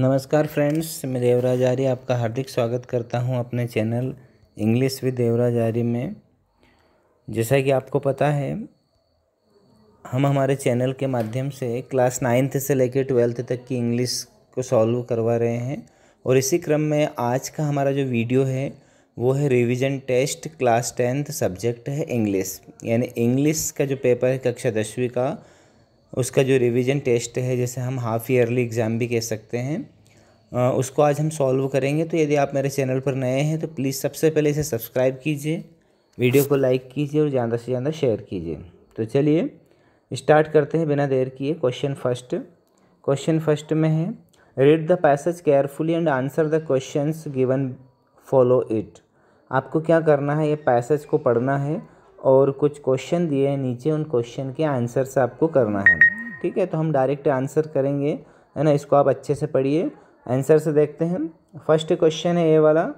नमस्कार फ्रेंड्स मैं देवराज आर्य आपका हार्दिक स्वागत करता हूं अपने channel English with Devraj Arya में जैसा कि आपको पता है हम हमारे चैनल के माध्यम से क्लास नाइन्थ से लेकर ट्वेल्थ तक की इंग्लिश को सॉल्व करवा रहे हैं और इसी क्रम में आज का हमारा जो वीडियो है वो है revision test class tenth subject है इंग्लिश यानी इंग्लिश का जो पेपर है कक्षा दसवीं का उसका जो रिवीजन टेस्ट है जैसे हम हाफ़ ईयरली एग्ज़ाम भी कह सकते हैं उसको आज हम सॉल्व करेंगे तो यदि आप मेरे चैनल पर नए हैं तो प्लीज़ सबसे पहले इसे सब्सक्राइब कीजिए वीडियो को लाइक कीजिए और ज़्यादा से ज़्यादा शेयर कीजिए तो चलिए स्टार्ट करते हैं बिना देर किए क्वेश्चन फर्स्ट क्वेश्चन फर्स्ट में है read the passage carefully and answer the question given follow it आपको क्या करना है ये पैसेज को पढ़ना है और कुछ क्वेश्चन दिए हैं नीचे उन क्वेश्चन के आंसर से आपको करना है ठीक है तो हम डायरेक्ट आंसर करेंगे है ना इसको आप अच्छे से पढ़िए आंसर से देखते हैं फर्स्ट क्वेश्चन है ए वाला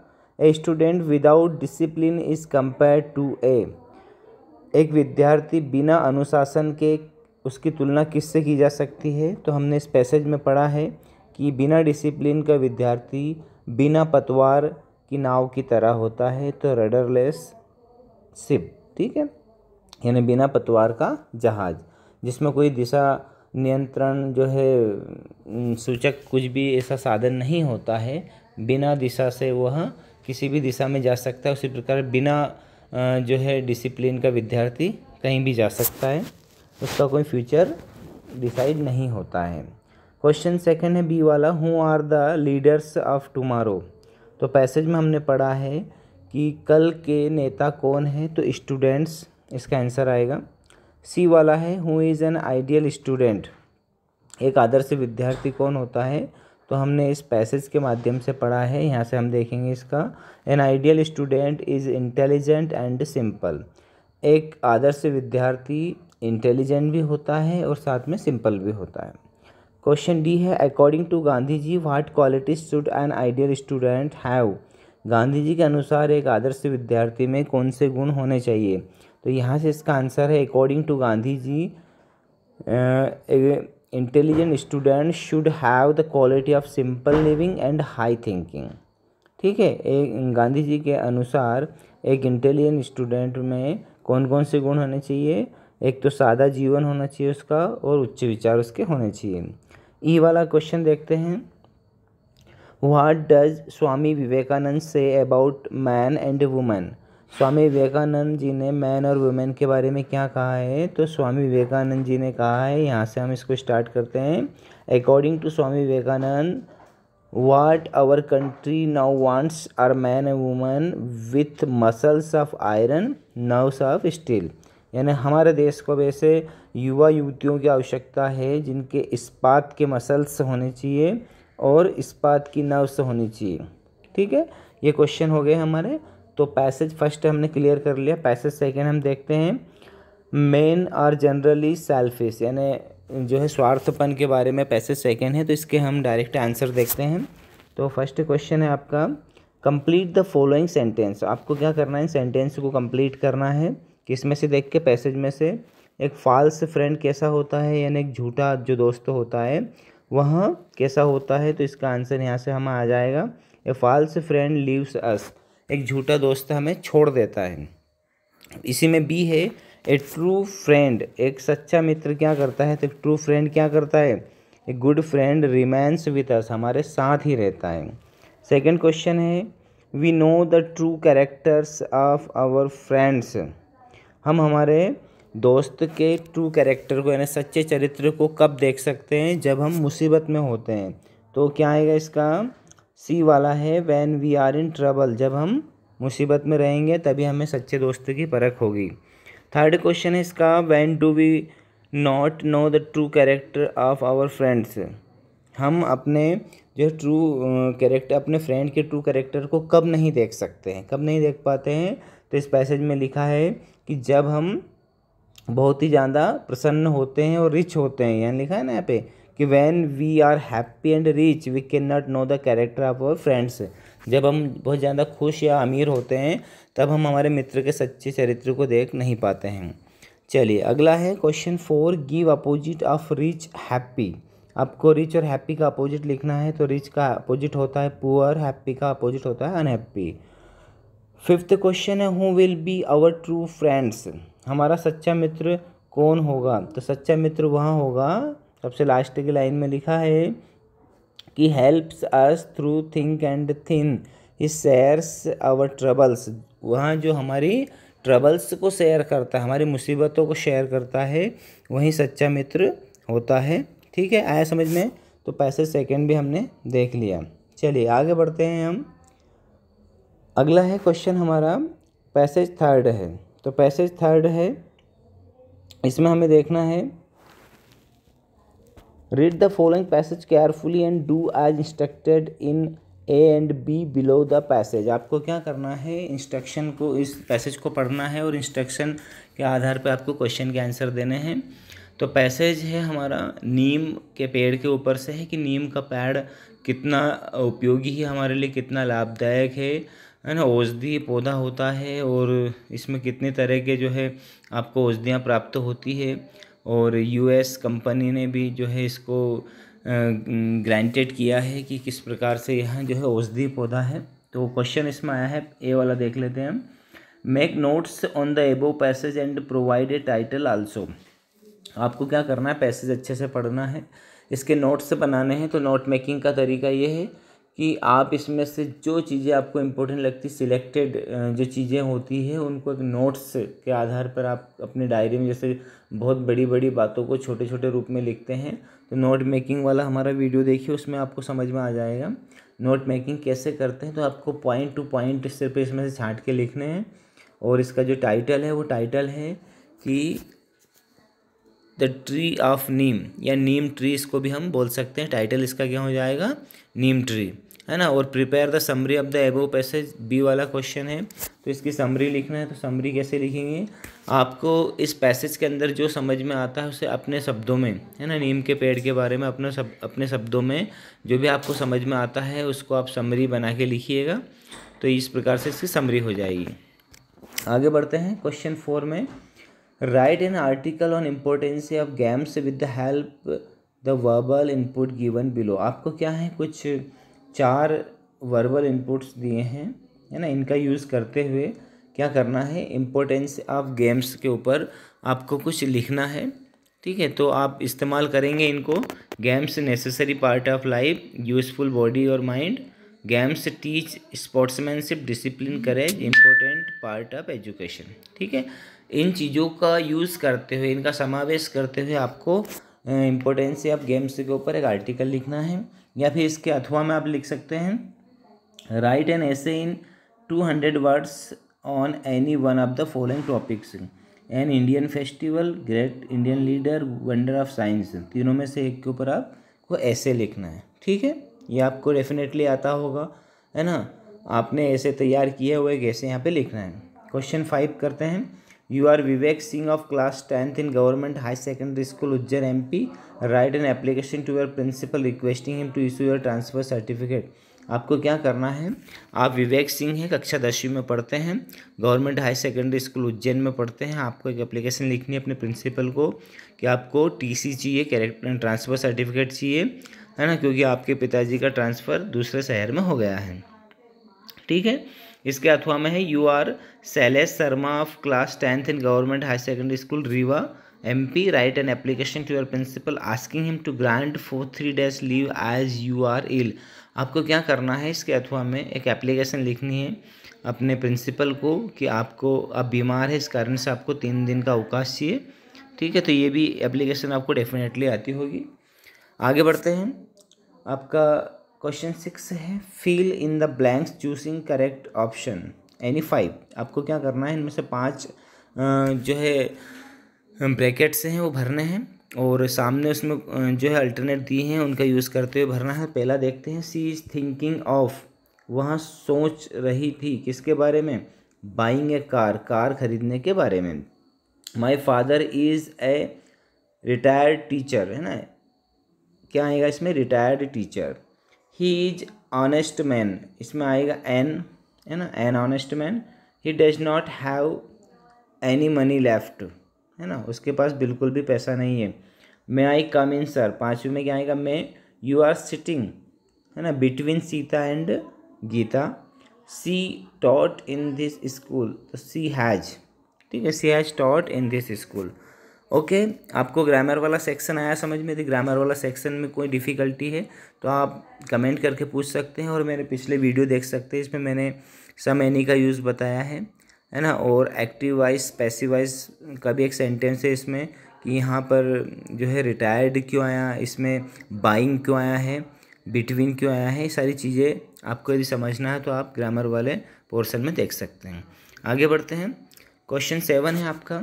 a student without discipline is compare to a एक विद्यार्थी बिना अनुशासन के उसकी तुलना किससे की जा सकती है तो हमने इस पैसेज में पढ़ा है कि बिना डिसिप्लिन का विद्यार्थी बिना पतवार की नाव की तरह होता है तो रडरलेस सिप ठीक है यानी बिना पतवार का जहाज जिसमें कोई दिशा नियंत्रण जो है सूचक कुछ भी ऐसा साधन नहीं होता है बिना दिशा से वह किसी भी दिशा में जा सकता है उसी प्रकार बिना जो है डिसिप्लिन का विद्यार्थी कहीं भी जा सकता है उसका कोई फ्यूचर डिसाइड नहीं होता है क्वेश्चन सेकंड है बी वाला who are the leaders of tomorrow तो पैसेज में हमने पढ़ा है कि कल के नेता कौन है तो स्टूडेंट्स इसका आंसर आएगा सी वाला है who is an ideal student एक आदर्श विद्यार्थी कौन होता है तो हमने इस पैसेज के माध्यम से पढ़ा है यहाँ से हम देखेंगे इसका an ideal student is intelligent and simple एक आदर्श विद्यार्थी इंटेलिजेंट भी होता है और साथ में सिंपल भी होता है क्वेश्चन डी है according to Gandhi ji what qualities should an ideal student have Gandhi ji के अनुसार एक आदर्श विद्यार्थी में कौन से गुण होने चाहिए तो यहाँ से इसका आंसर है according to Gandhi ji intelligent student should have the quality of simple living and high thinking ठीक है एक गांधी जी के अनुसार एक इंटेलिजेंट स्टूडेंट में कौन कौन से गुण होने चाहिए एक तो सादा जीवन होना चाहिए उसका और उच्च विचार उसके होने चाहिए ई वाला क्वेश्चन देखते हैं what does Swami Vivekananda say about man and women Swami Vivekananda ji ने मैन और वुमेन के बारे में क्या कहा है तो स्वामी विवेकानंद जी ने कहा है यहाँ से हम इसको स्टार्ट करते हैं according to Swami Vivekananda what our country now wants are man and women with muscles of iron nerves of steel यानी हमारे देश को वैसे युवा युवतियों की आवश्यकता है जिनके इस्पात के मसल्स होने चाहिए और इस्पात की नव से होनी चाहिए ठीक है ये क्वेश्चन हो गए हमारे तो पैसेज फर्स्ट हमने क्लियर कर लिया पैसेज सेकेंड हम देखते हैं मेन आर जनरली सेल्फिश यानी जो है स्वार्थपन के बारे में पैसेज सेकेंड है तो इसके हम डायरेक्ट आंसर देखते हैं तो फर्स्ट क्वेश्चन है आपका कंप्लीट द फॉलोइंग सेंटेंस आपको क्या करना है सेंटेंस को कंप्लीट करना है किसमें से देख के पैसेज में से एक फॉल्स फ्रेंड कैसा होता है यानी एक झूठा जो दोस्त होता है वहाँ कैसा होता है तो इसका आंसर यहाँ से हम आ जाएगा a false friend leaves us एक झूठा दोस्त हमें छोड़ देता है इसी में बी है ए ट्रू फ्रेंड एक सच्चा मित्र क्या करता है तो ट्रू फ्रेंड क्या करता है a good friend remains with us हमारे साथ ही रहता है सेकंड क्वेश्चन है we know the true characters of our friends हम हमारे दोस्त के ट्रू कैरेक्टर को यानी सच्चे चरित्र को कब देख सकते हैं जब हम मुसीबत में होते हैं तो क्या आएगा इसका सी वाला है when we are in trouble जब हम मुसीबत में रहेंगे तभी हमें सच्चे दोस्त की परख होगी थर्ड क्वेश्चन है इसका when do we not know the true character of our friends हम अपने जो ट्रू कैरेक्टर अपने फ्रेंड के ट्रू कैरेक्टर को कब नहीं देख सकते हैं कब नहीं देख पाते हैं तो इस पैसेज में लिखा है कि जब हम बहुत ही ज़्यादा प्रसन्न होते हैं और रिच होते हैं यानी लिखा है ना यहाँ पे कि when we are happy and rich we can not know the character of our friends जब हम बहुत ज़्यादा खुश या अमीर होते हैं तब हम हमारे मित्र के सच्चे चरित्र को देख नहीं पाते हैं चलिए अगला है question four give opposite of rich happy आपको रिच और हैप्पी का अपोजिट लिखना है तो रिच का अपोजिट होता है पुअर हैप्पी का अपोजिट होता है अनहैप्पी फिफ्थ क्वेश्चन है who will be our true friends हमारा सच्चा मित्र कौन होगा तो सच्चा मित्र वह होगा सबसे लास्ट की लाइन में लिखा है कि helps us through thick and thin he shares our troubles वहाँ जो हमारी ट्रबल्स को शेयर करता है हमारी मुसीबतों को शेयर करता है वही सच्चा मित्र होता है ठीक है आया समझ में तो पैसे सेकंड भी हमने देख लिया चलिए आगे बढ़ते हैं हम अगला है क्वेश्चन हमारा पैसेज थर्ड है तो पैसेज थर्ड है इसमें हमें देखना है read the following passage carefully and do as instructed in A and B below the passage आपको क्या करना है इंस्ट्रक्शन को इस पैसेज को पढ़ना है और इंस्ट्रक्शन के आधार पर आपको क्वेश्चन के आंसर देने हैं तो पैसेज है हमारा नीम के पेड़ के ऊपर से है कि नीम का पेड़ कितना उपयोगी है हमारे लिए कितना लाभदायक है है ना औषधीय पौधा होता है और इसमें कितने तरह के जो है आपको औषधियाँ प्राप्त होती है और यूएस कंपनी ने भी जो है इसको ग्रांटेड किया है कि किस प्रकार से यह जो है औषधीय पौधा है तो क्वेश्चन इसमें आया है ए वाला देख लेते हैं हम make notes on the above passage and provide a title also आपको क्या करना है पैसेज अच्छे से पढ़ना है इसके नोट्स बनाने हैं तो नोट मेकिंग का तरीका ये है कि आप इसमें से जो चीज़ें आपको इम्पोर्टेंट लगती सिलेक्टेड जो चीज़ें होती है उनको एक नोट्स के आधार पर आप अपने डायरी में जैसे बहुत बड़ी बड़ी बातों को छोटे छोटे रूप में लिखते हैं तो नोट मेकिंग वाला हमारा वीडियो देखिए उसमें आपको समझ में आ जाएगा नोट मेकिंग कैसे करते हैं तो आपको पॉइंट टू पॉइंट सिर्फ इसमें से छाँट के लिखने हैं और इसका जो टाइटल है वो टाइटल है कि द ट्री ऑफ नीम या नीम ट्री इसको भी हम बोल सकते हैं टाइटल इसका क्या हो जाएगा नीम ट्री है ना और prepare the summary of the above passage B वाला क्वेश्चन है तो इसकी समरी लिखना है तो समरी कैसे लिखेंगे आपको इस पैसेज के अंदर जो समझ में आता है उसे अपने शब्दों में है ना नीम के पेड़ के बारे में अपने सब अपने शब्दों में जो भी आपको समझ में आता है उसको आप समरी बना के लिखिएगा तो इस प्रकार से इसकी समरी हो जाएगी आगे बढ़ते हैं क्वेश्चन फोर में write an article on importance of games with the help the verbal input given below आपको क्या है कुछ चार वर्बल इनपुट्स दिए हैं है ना इनका यूज़ करते हुए क्या करना है इम्पोर्टेंस ऑफ गेम्स के ऊपर आपको कुछ लिखना है ठीक है तो आप इस्तेमाल करेंगे इनको games necessary part of life useful body और mind games teach sportsmanship discipline courage important part of education ठीक है इन चीज़ों का यूज़ करते हुए इनका समावेश करते हुए आपको इम्पोर्टेंस ऑफ गेम्स के ऊपर एक आर्टिकल लिखना है या फिर इसके अथवा में आप लिख सकते हैं write an essay in two hundred words on any one of the following topics an Indian festival great Indian leader wonder of science तीनों में से एक के ऊपर आपको ऐसे लिखना है ठीक है ये आपको डेफिनेटली आता होगा है ना आपने ऐसे तैयार किए हुए कैसे यहाँ पे लिखना है क्वेश्चन फाइव करते हैं you are Vivek Singh of class tenth in government high secondary school Ujjain M P write an application to your principal requesting him to issue your transfer certificate आपको क्या करना है आप विवेक सिंह हैं कक्षा दसवीं में पढ़ते हैं government high secondary school Ujjain में पढ़ते हैं आपको एक एप्लीकेशन लिखनी है अपने प्रिंसिपल को कि आपको टी सी चाहिए कैरेक्टर ट्रांसफ़र सर्टिफिकेट चाहिए है ना क्योंकि आपके पिताजी का ट्रांसफ़र दूसरे शहर में हो गया है ठीक है इसके अथवा में है you are Shailesh Sharma of class tenth in government higher secondary school Rewa M P write an application to your principal asking him to grant four three days leave as you are ill आपको क्या करना है इसके अथवा में एक एप्लीकेशन लिखनी है अपने प्रिंसिपल को कि आपको आप बीमार है इस कारण से आपको तीन दिन का अवकाश चाहिए ठीक है तो ये भी एप्लीकेशन आपको डेफिनेटली आती होगी आगे बढ़ते हैं आपका क्वेश्चन सिक्स है fill in the blanks choosing correct option any five आपको क्या करना है इनमें से पाँच जो है ब्रैकेट्स हैं वो भरने हैं और सामने उसमें जो है अल्टरनेट दिए हैं उनका यूज़ करते हुए भरना है पहला देखते हैं सी इज़ थिंकिंग ऑफ वह सोच रही थी किसके बारे में बाइंग ए कार कार खरीदने के बारे में my father is a retired teacher है ना क्या आएगा इसमें retired teacher he is honest man इसमें आएगा एन है ना an honest man he does not have any money left है ना उसके पास बिल्कुल भी पैसा नहीं है मे आई कम इन सर पाँचवीं में क्या आएगा मे यू आर सिटिंग है ना between Sita and Gita she taught in this school she has ठीक है she has taught in this school okay आपको ग्रामर वाला सेक्शन आया समझ में यदि ग्रामर वाला सेक्शन में कोई डिफ़िकल्टी है तो आप कमेंट करके पूछ सकते हैं और मेरे पिछले वीडियो देख सकते हैं इसमें मैंने सम एनी का यूज़ बताया है है ना और एक्टिव वाइज पैसिव वाइज का भी एक सेंटेंस है इसमें कि यहाँ पर जो है रिटायर्ड क्यों आया इसमें बाइंग क्यों आया है बिटवीन क्यों आया है ये सारी चीज़ें आपको यदि समझना है तो आप ग्रामर वाले पोर्सन में देख सकते हैं आगे बढ़ते हैं क्वेश्चन सेवन है आपका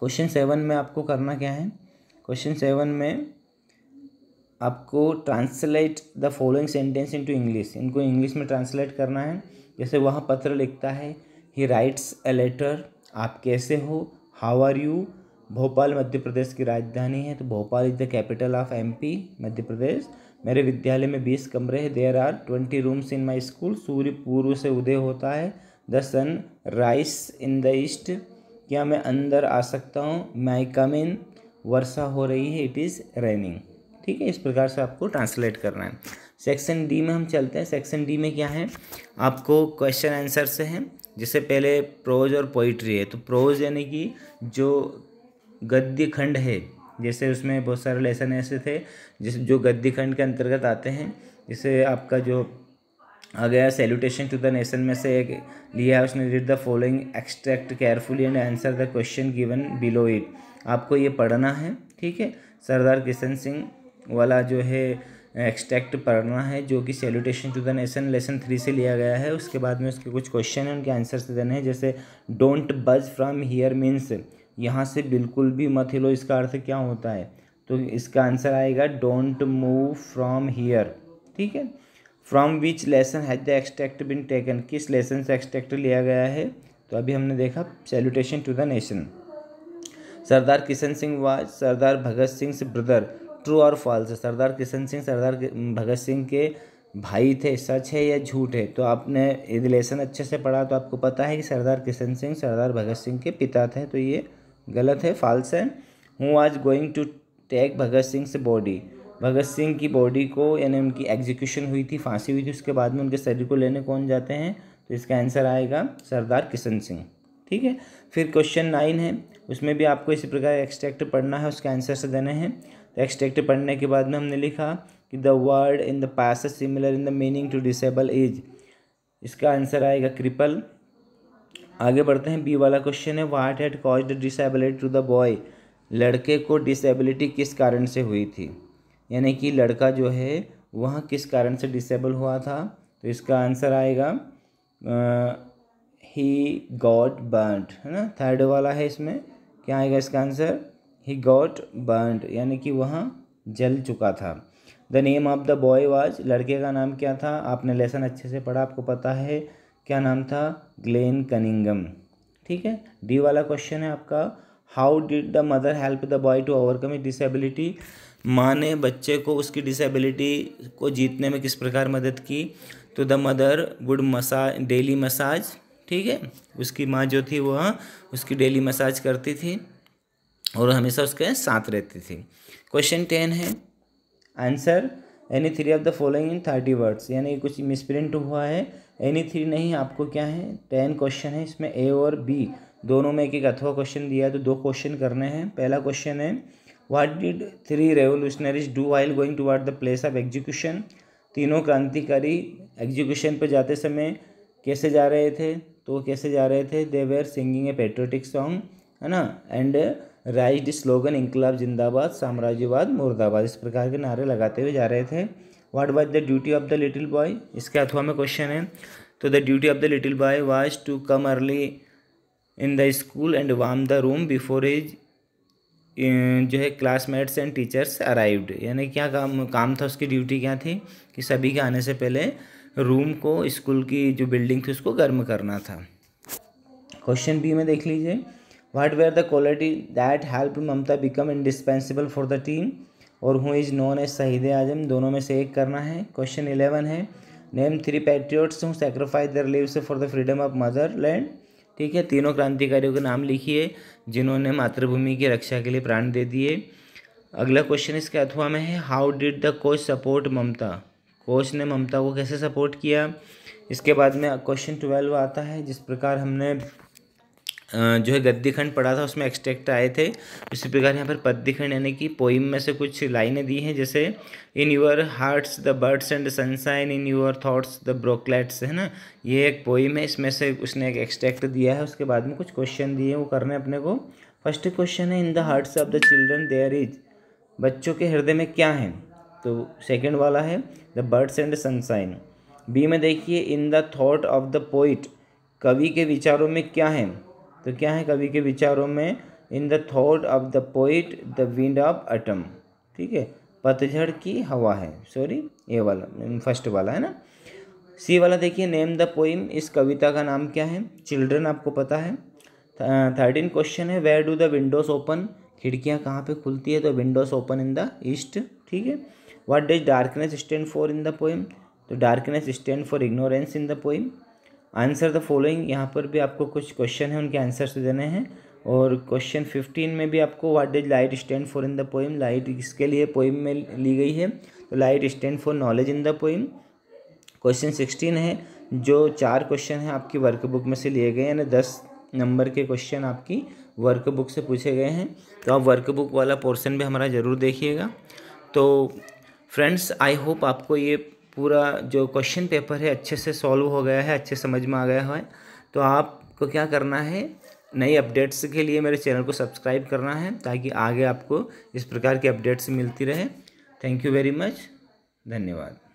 क्वेश्चन सेवन में आपको करना क्या है क्वेश्चन सेवन में आपको translate the following sentence into English इनको इंग्लिश में ट्रांसलेट करना है जैसे वहाँ पत्र लिखता है ही राइट्स ए लेटर आप कैसे हो how are you Bhopal Madhya Pradesh की राजधानी है तो Bhopal is the capital of MP Madhya Pradesh मेरे विद्यालय में बीस कमरे हैं there are twenty rooms in my school सूर्य पूर्व से उदय होता है the sun rise in the east क्या मैं अंदर आ सकता हूँ मैं कम इन वर्षा हो रही है इट इज़ रेनिंग ठीक है इस प्रकार से आपको ट्रांसलेट करना है सेक्शन डी में हम चलते हैं सेक्शन डी में क्या है आपको क्वेश्चन आंसर से है जैसे पहले प्रोज और पोइट्री है तो प्रोज यानी कि जो गद्य खंड है जैसे उसमें बहुत सारे लेसन ऐसे थे जिस जो गद्य खंड के अंतर्गत आते हैं जैसे आपका जो आ गया सैल्यूटेशन टू द नेशन में से एक लिया है उसने read the following extract carefully and answer the question given below it आपको ये पढ़ना है ठीक है सरदार किशन सिंह वाला जो है एक्सट्रैक्ट पढ़ना है जो कि salutation to the nation lesson three से लिया गया है उसके बाद में उसके कुछ क्वेश्चन हैं उनके से देने हैं जैसे डोंट बज फ्रॉम हियर मीन्स यहाँ से बिल्कुल भी मत हिलो इसका अर्थ क्या होता है तो इसका आंसर आएगा डोंट मूव फ्रॉम हियर ठीक है from which lesson has the extract been taken किस लेसन से एक्सट्रैक्ट लिया गया है तो अभी हमने देखा salutation to the nation Sardar Kishan Singh was Sardar Bhagat Singh से ब्रदर ट्रू और फॉल्स सरदार किशन सिंह सरदार भगत सिंह के भाई थे सच है या झूठ है तो आपने यदि लेसन अच्छे से पढ़ा तो आपको पता है कि सरदार किशन सिंह सरदार भगत सिंह के पिता थे तो ये गलत है फॉल्स है हूँ आज going to take Bhagat Singh से बॉडी भगत सिंह की बॉडी को यानी उनकी एग्जीक्यूशन हुई थी फांसी हुई थी उसके बाद में उनके शरीर को लेने कौन जाते हैं तो इसका आंसर आएगा सरदार किशन सिंह ठीक है फिर क्वेश्चन नाइन है उसमें भी आपको इसी प्रकार एक्सट्रैक्ट पढ़ना है उसके आंसर से देने हैं तो एक्सट्रैक्ट पढ़ने के बाद में हमने लिखा कि the word in the pass similar in the meaning to disable is इसका आंसर आएगा क्रिपल आगे बढ़ते हैं बी वाला क्वेश्चन है what had cause disability to the boy लड़के को डिसेबिलिटी किस कारण से हुई थी यानी कि लड़का जो है वह किस कारण से डिसेबल हुआ था तो इसका आंसर आएगा ही गॉट बर्नड है ना थर्ड वाला है इसमें क्या आएगा इसका आंसर ही गॉट बर्नड यानी कि वह जल चुका था the name of the boy was लड़के का नाम क्या था आपने लेसन अच्छे से पढ़ा आपको पता है क्या नाम था ग्लेन कनिंगम ठीक है डी वाला क्वेश्चन है आपका how did the mother help the boy to overcome his disability माँ ने बच्चे को उसकी डिसेबिलिटी को जीतने में किस प्रकार मदद की तो द मदर गुड मसा डेली मसाज ठीक है उसकी माँ जो थी वह उसकी डेली मसाज करती थी और हमेशा उसके साथ रहती थी क्वेश्चन टेन है answer any three of the following in thirty words यानी कुछ मिसप्रिंट हुआ है एनी थ्री नहीं आपको क्या है टेन क्वेश्चन है इसमें ए और बी दोनों में एक एक अथवा क्वेश्चन दिया है तो दो क्वेश्चन करने हैं पहला क्वेश्चन है what did three revolutionaries do while going ward the place of execution तीनों क्रांतिकारी एग्जीक्यूशन पर जाते समय कैसे जा रहे थे तो कैसे जा रहे थे they were singing a patriotic song है ना एंड राइज स्लोगन इंकलाब जिंदाबाद साम्राज्यवाद मुर्दाबाद इस प्रकार के नारे लगाते हुए जा रहे थे what was the duty of the little boy इसके अथवा में क्वेश्चन है तो the duty of the little boy was to come early in the school and warm the room before his जो है क्लासमेट्स एंड टीचर्स अराइव्ड यानी क्या काम काम था उसकी ड्यूटी क्या थी कि सभी के आने से पहले रूम को स्कूल की जो बिल्डिंग थी उसको गर्म करना था क्वेश्चन बी में देख लीजिए what were the quality that help Mamta become indispensable for the team और who is known as Shaheed Azam दोनों में से एक करना है क्वेश्चन इलेवन है name three patriots who sacrifice their lives for the freedom of motherland ठीक है तीनों क्रांतिकारियों के नाम लिखिए जिन्होंने मातृभूमि की रक्षा के लिए प्राण दे दिए अगला क्वेश्चन इसके अथवा में है how did the coach support Mamta coach ने ममता को कैसे सपोर्ट किया इसके बाद में क्वेश्चन ट्वेल्व आता है जिस प्रकार हमने जो है गद्दी खंड पढ़ा था उसमें एक्सट्रैक्ट आए थे इसी प्रकार यहाँ पर पद्यखंड खंड यानी कि पोइम में से कुछ लाइनें दी हैं जैसे in your hearts the birds and sunshine in your thoughts the brooklets है ना ये एक पोइम है इसमें से उसने एक एक्सट्रैक्ट दिया है उसके बाद में कुछ क्वेश्चन दिए वो करने अपने को फर्स्ट क्वेश्चन है in the hearts of the children there is बच्चों के हृदय में क्या है तो सेकेंड वाला है the birds and sunshine B में देखिए in the thought of the poet कवि के विचारों में क्या है तो क्या है कवि के विचारों में in the thought of the poet the wind of autumn ठीक है पतझड़ की हवा है सॉरी ये वाला फर्स्ट वाला है ना सी वाला देखिए नेम द पोइम इस कविता का नाम क्या है चिल्ड्रन आपको पता है थर्टीन क्वेश्चन है where do the windows open खिड़कियाँ कहाँ पे खुलती है तो windows open in the east ठीक है what does darkness stand for in the poem तो darkness stand for ignorance in the poem answer the following यहाँ पर भी आपको कुछ क्वेश्चन है उनके आंसर्स देने हैं और क्वेश्चन फिफ्टीन में भी आपको what does light stand for in the poem light इसके लिए पोइम में ली गई है तो light stand for knowledge in the poem question sixteen है जो चार क्वेश्चन हैं आपकी वर्कबुक में से लिए गए यानी दस नंबर के क्वेश्चन आपकी वर्कबुक से पूछे गए हैं तो आप वर्कबुक वाला पोर्सन भी हमारा ज़रूर देखिएगा तो फ्रेंड्स आई होप आपको ये पूरा जो क्वेश्चन पेपर है अच्छे से सॉल्व हो गया है अच्छे समझ में आ गया है तो आपको क्या करना है नई अपडेट्स के लिए मेरे चैनल को सब्सक्राइब करना है ताकि आगे आपको इस प्रकार की अपडेट्स मिलती रहे थैंक यू वेरी मच धन्यवाद